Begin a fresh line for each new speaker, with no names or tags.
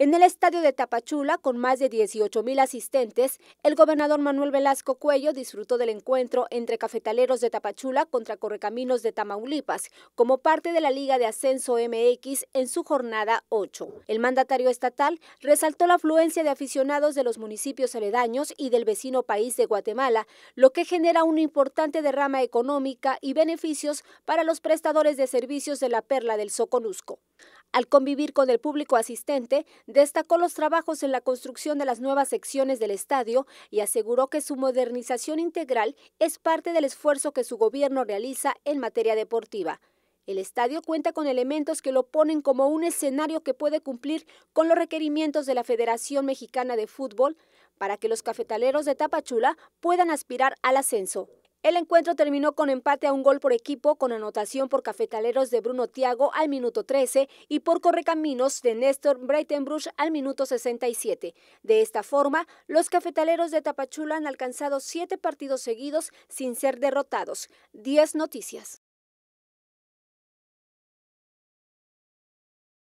En el estadio de Tapachula, con más de 18 mil asistentes, el gobernador Manuel Velasco Cuello disfrutó del encuentro entre cafetaleros de Tapachula contra Correcaminos de Tamaulipas, como parte de la Liga de Ascenso MX en su jornada 8. El mandatario estatal resaltó la afluencia de aficionados de los municipios aledaños y del vecino país de Guatemala, lo que genera una importante derrama económica y beneficios para los prestadores de servicios de la Perla del Soconusco. Al convivir con el público asistente, destacó los trabajos en la construcción de las nuevas secciones del estadio y aseguró que su modernización integral es parte del esfuerzo que su gobierno realiza en materia deportiva. El estadio cuenta con elementos que lo ponen como un escenario que puede cumplir con los requerimientos de la Federación Mexicana de Fútbol para que los cafetaleros de Tapachula puedan aspirar al ascenso. El encuentro terminó con empate a un gol por equipo con anotación por Cafetaleros de Bruno Tiago al minuto 13 y por Correcaminos de Néstor Breitenbruch al minuto 67. De esta forma, los Cafetaleros de Tapachula han alcanzado siete partidos seguidos sin ser derrotados. 10 noticias.